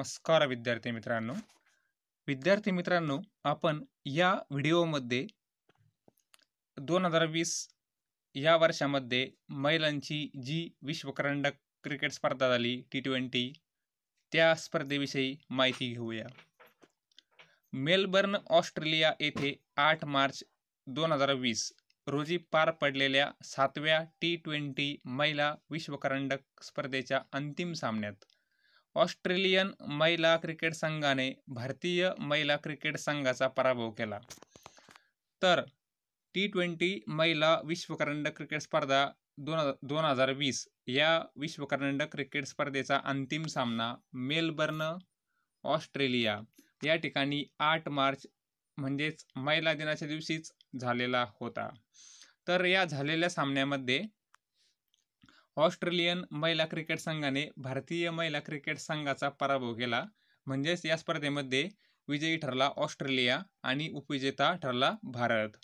नमस्कार विद्यार्थी मित्रांनो विद्यार्थी मित्रांनो आपण या व्हिडिओमध्ये दोन हजार वीस या वर्षामध्ये महिलांची जी विश्वकरंडक क्रिकेट स्पर्धा झाली टी ट्वेंटी त्या स्पर्धेविषयी माहिती घेऊया मेलबर्न ऑस्ट्रेलिया येथे आठ मार्च दोन हजार वीस रोजी पार पडलेल्या सातव्या टी ट्वेंटी महिला विश्वकरंडक स्पर्धेच्या अंतिम सामन्यात ऑस्ट्रेलियन महिला क्रिकेट संघाने भारतीय महिला क्रिकेट संघाचा पराभव केला तर टी ट्वेंटी महिला विश्वकरंडक क्रिकेट स्पर्धा दोन दोन हजार वीस या विश्वकरंडक क्रिकेट स्पर्धेचा अंतिम सामना मेलबर्न ऑस्ट्रेलिया या ठिकाणी आठ मार्च म्हणजेच महिला दिनाच्या दिवशीच झालेला होता तर या झालेल्या सामन्यामध्ये ऑस्ट्रेलियन महिला क्रिकेट संघाने भारतीय महिला क्रिकेट संघाचा पराभव केला म्हणजेच या स्पर्धेमध्ये विजयी ठरला ऑस्ट्रेलिया आणि उपविजेता ठरला भारत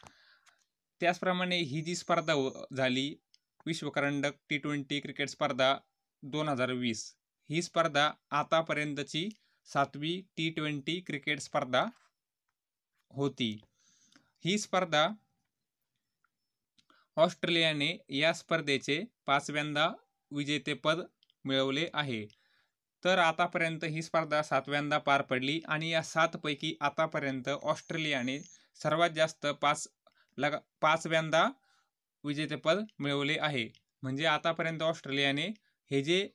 त्याचप्रमाणे ही जी स्पर्धा झाली विश्वकरंडक टी ट्वेंटी क्रिकेट स्पर्धा दोन हजार वीस ही स्पर्धा आतापर्यंतची सातवी टी ट्वेंटी क्रिकेट स्पर्धा होती ही स्पर्धा ऑस्ट्रेलियाने या स्पर्धेचे पाचव्यांदा विजेतेपद मिळवले आहे तर आतापर्यंत ही स्पर्धा सातव्यांदा पार पडली आणि या सातपैकी आतापर्यंत ऑस्ट्रेलियाने सर्वात जास्त पाच लगा पाचव्यांदा विजेतेपद मिळवले आहे म्हणजे आतापर्यंत ऑस्ट्रेलियाने हे जे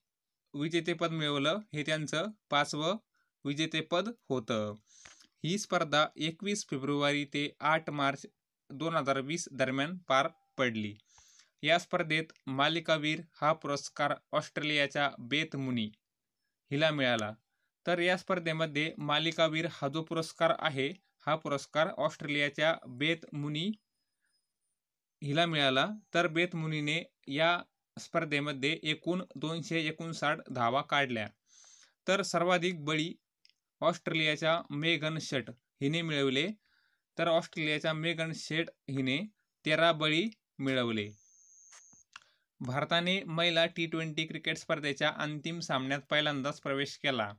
विजेतेपद मिळवलं हे त्यांचं पाचवं विजेतेपद होतं ही स्पर्धा एकवीस फेब्रुवारी ते आठ मार्च दोन हजार वीस दरम्यान पार पडली या स्पर्धेत मालिकावीर हा पुरस्कार ऑस्ट्रेलियाच्या बेत मुनी हिला मिळाला तर या स्पर्धेमध्ये मालिकावीर हा जो पुरस्कार आहे हा पुरस्कार ऑस्ट्रेलियाच्या बेत मुनी हिला मिळाला तर बेत मुनीने या स्पर्धेमध्ये एकूण दोनशे एकोणसाठ धावा काढल्या तर सर्वाधिक बळी ऑस्ट्रेलियाच्या मेगन शेट हिने मिळवले तर ऑस्ट्रेलियाच्या मेगन शेट हिने तेरा बळी मिळवले भारताने महिला टी ट्वेंटी क्रिकेट स्पर्धेच्या अंतिम सामन्यात पहिल्यांदाच प्रवेश केला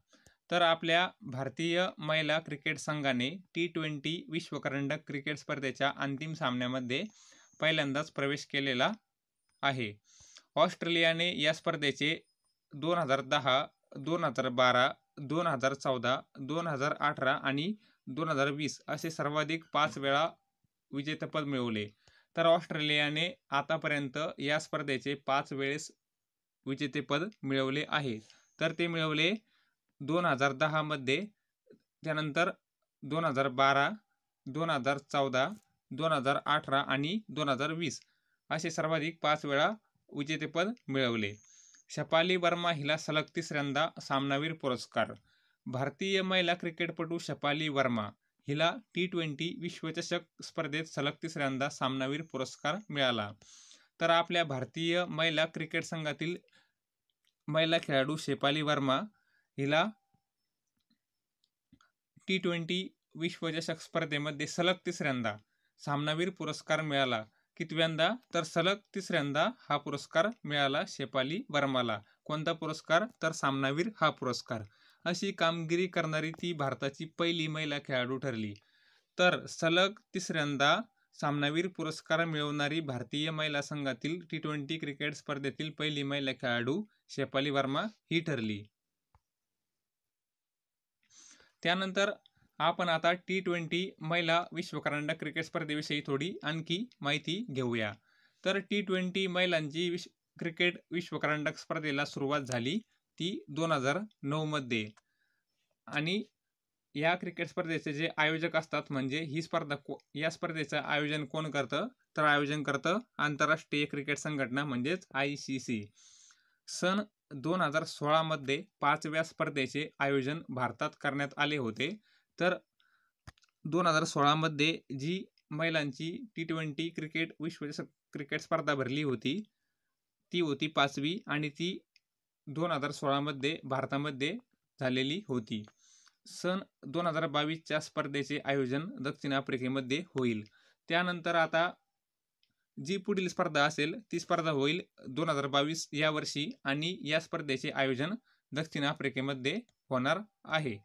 तर आपल्या भारतीय महिला क्रिकेट संघाने टी ट्वेंटी विश्वकरंडक क्रिकेट स्पर्धेच्या अंतिम सामन्यामध्ये पहिल्यांदाच प्रवेश केलेला आहे ऑस्ट्रेलियाने या स्पर्धेचे दोन हजार दहा दोन हजार बारा दोन हजार चौदा दोन हजार अठरा आणि दोन हजार वीस असे सर्वाधिक पाच वेळा विजेतेपद मिळवले तर ऑस्ट्रेलियाने आतापर्यंत या स्पर्धेचे पाच वेळेस विजेतेपद मिळवले आहे तर ते मिळवले दोन हजार दहामध्ये त्यानंतर दोन हजार बारा दोन हजार चौदा दोन हजार अठरा आणि दोन हजार वीस असे सर्वाधिक पाच वेळा विजेतेपद मिळवले शपाली वर्मा हिला सलग तिसऱ्यांदा सामनावीर पुरस्कार भारतीय महिला क्रिकेटपटू शपाली वर्मा हिला टी ट्वेंटी विश्वचषक स्पर्धेत सलग तिसऱ्यांदा सामनावीर पुरस्कार मिळाला तर आपल्या भारतीय महिला क्रिकेट संघातील महिला खेळाडू शेपाली वर्मा हिला टी ट्वेंटी विश्वचषक स्पर्धेमध्ये सलग तिसऱ्यांदा सामनावीर पुरस्कार मिळाला कितव्यांदा तर सलग तिसऱ्यांदा हा पुरस्कार मिळाला शेपाली वर्माला कोणता पुरस्कार तर सामनावीर हा पुरस्कार अशी कामगिरी करणारी ती भारताची पहिली महिला खेळाडू ठरली तर सलग तिसऱ्यांदा सामनावीर पुरस्कार मिळवणारी भारतीय महिला संघातील टी ट्वेंटी क्रिकेट स्पर्धेतील पहिली महिला खेळाडू शेपाली वर्मा ही ठरली त्यानंतर आपण आता टी ट्वेंटी महिला विश्वकरंडक क्रिकेट स्पर्धेविषयी थोडी आणखी माहिती घेऊया तर टी ट्वेंटी महिलांची विश क्रिकेट विश्वकरंडक स्पर्धेला सुरुवात झाली ती दोन हजार नऊमध्ये आणि या क्रिकेट स्पर्धेचे जे आयोजक असतात म्हणजे ही स्पर्धा को या स्पर्धेचं आयोजन कोण करतं तर आयोजन करतं आंतरराष्ट्रीय क्रिकेट संघटना म्हणजेच आय सी सी सन दोन हजार सोळामध्ये पाचव्या स्पर्धेचे आयोजन भारतात करण्यात आले होते तर दोन हजार सोळामध्ये जी महिलांची टी ट्वेंटी क्रिकेट विश्वचषक क्रिकेट स्पर्धा भरली होती ती होती पाचवी आणि ती दोन हजार सोळामध्ये भारतामध्ये झालेली होती सन दोन हजार बावीसच्या स्पर्धेचे आयोजन दक्षिण आफ्रिकेमध्ये होईल त्यानंतर आता जी पुढील स्पर्धा असेल ती स्पर्धा होईल दोन हजार बावीस या वर्षी आणि या स्पर्धेचे आयोजन दक्षिण आफ्रिकेमध्ये होणार आहे